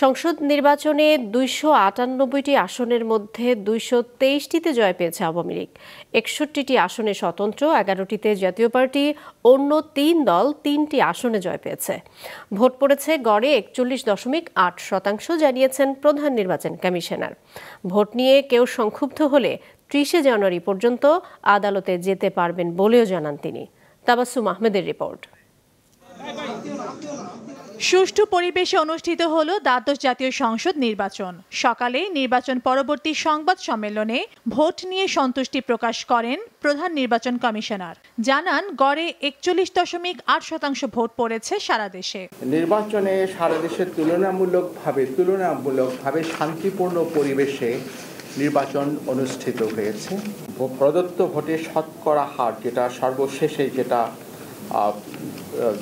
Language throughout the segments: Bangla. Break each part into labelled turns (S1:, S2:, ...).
S1: সংসদ নির্বাচনে দুইশো আটানব্বইটি আসনের মধ্যে দুইশো তেইশটিতে জয় পেয়েছে আওয়ামী লীগ একষট্টিটি আসনে স্বতন্ত্র এগারোটিতে জাতীয় পার্টি অন্য তিন দল তিনটি আসনে জয় পেয়েছে ভোট পড়েছে গড়ে একচল্লিশ দশমিক আট শতাংশ জানিয়েছেন প্রধান নির্বাচন কমিশনার ভোট নিয়ে কেউ সংক্ষুব্ধ হলে ত্রিশে জানুয়ারি পর্যন্ত আদালতে যেতে পারবেন বলেও জানান তিনি তাবাসুম আহমেদের রিপোর্ট
S2: সুষ্ঠু পরিবেশে অনুষ্ঠিত হল দ্বাদশ জাতীয় সংসদ নির্বাচন সকালে নির্বাচন পরবর্তী সংবাদ সম্মেলনে ভোট নিয়ে সন্তুষ্টি প্রকাশ করেন প্রধান নির্বাচন কমিশনার জানান গড়ে একচল্লিশ দশমিক আট শতাংশ ভোট পড়েছে সারা দেশে
S3: নির্বাচনে সারা দেশে তুলনামূলকভাবে তুলনামূলকভাবে শান্তিপূর্ণ পরিবেশে নির্বাচন অনুষ্ঠিত হয়েছে প্রদত্ত ভোটে শতকরা হার যেটা সর্বশেষে যেটা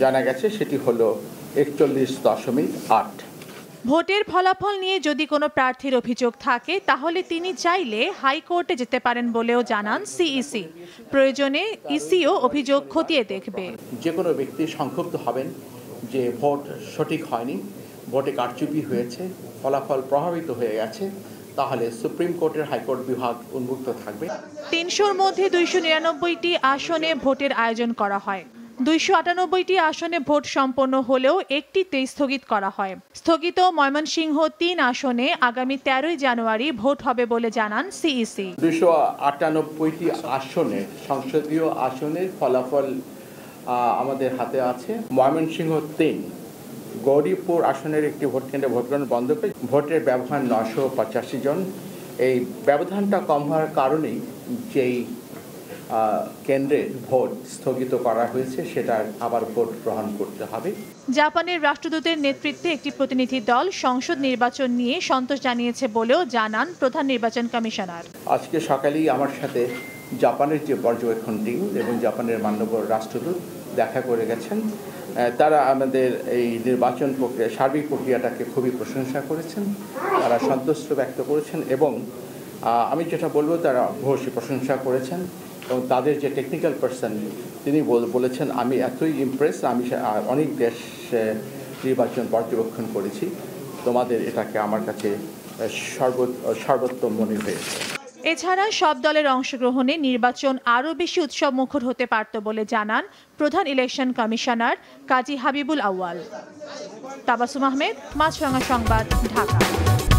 S3: জানা গেছে সেটি হল একচল্লিশ দশমিক আট
S2: ভোটের ফলাফল নিয়ে যদি কোনো প্রার্থীর অভিযোগ থাকে তাহলে তিনি চাইলে হাইকোর্টে যেতে পারেন বলেও জানান সিইসি প্রয়োজনে ইসিও অভিযোগ খতিয়ে দেখবে
S3: যে কোনো ব্যক্তি সংক্ষুব্ধ হবেন যে ভোট সঠিক হয়নি ভোটে কারচুপি হয়েছে ফলাফল প্রভাবিত হয়ে গেছে তাহলে সুপ্রিম কোর্টের হাইকোর্ট বিভাগ উন্মুক্ত থাকবে
S2: তিনশোর মধ্যে দুইশো নিরানব্বইটি আসনে ভোটের আয়োজন করা হয় দুইশো আটানব্বইটি আসনে ভোট সম্পন্ন হলেও একটিতে স্থগিত করা হয় স্থগিত ময়মনসিংহ তিন আসনে আগামী তেরোই জানুয়ারি ভোট হবে বলে জানান সিইসি দুইশো
S3: আটানব্বইটি আসনে সংসদীয় আসনের ফলাফল আমাদের হাতে আছে ময়মনসিংহ তিন গৌরীপুর আসনের একটি ভোট কেন্দ্রে ভোটগ্রহণ বন্ধ করে ভোটের ব্যবধান নশো পঁচাশি জন এই ব্যবধানটা কম হওয়ার কারণেই যেই কেন্দ্রের ভোট স্থগিত করা হয়েছে সেটার আবার ভোট গ্রহণ করতে হবে
S2: জাপানের রাষ্ট্রদূতের নেতৃত্বে একটি প্রতিনিধি দল সংসদ নির্বাচন নিয়ে সন্তোষ জানিয়েছে বলেও জানান প্রধান নির্বাচন কমিশনার
S3: আজকে সকালেই আমার সাথে জাপানের যে পর্যবেক্ষণ টিম এবং জাপানের মান্যবর রাষ্ট্রদূত দেখা করে গেছেন তারা আমাদের এই নির্বাচন প্রক্রিয়া সার্বিক প্রক্রিয়াটাকে খুবই প্রশংসা করেছেন তারা সন্তুষ্ট ব্যক্ত করেছেন এবং আমি যেটা বলবো তারা ভূয়সী প্রশংসা করেছেন এবং তাদের যে টেকনিক্যাল পার্সন তিনি বলেছেন আমি এতই ইমপ্রেস আমি অনেক দেশ নির্বাচন পর্যবেক্ষণ করেছি তোমাদের এটাকে আমার কাছে সর্বোত্তম মনে হয়েছে
S2: এছাড়া সব দলের অংশগ্রহণে নির্বাচন আরও বেশি উৎসব মুখর হতে পারত বলে জানান প্রধান ইলেকশন কমিশনার কাজী হাবিবুল আউয়াল তাবাসুম আহমেদ মাছরাঙা সংবাদ ঢাকা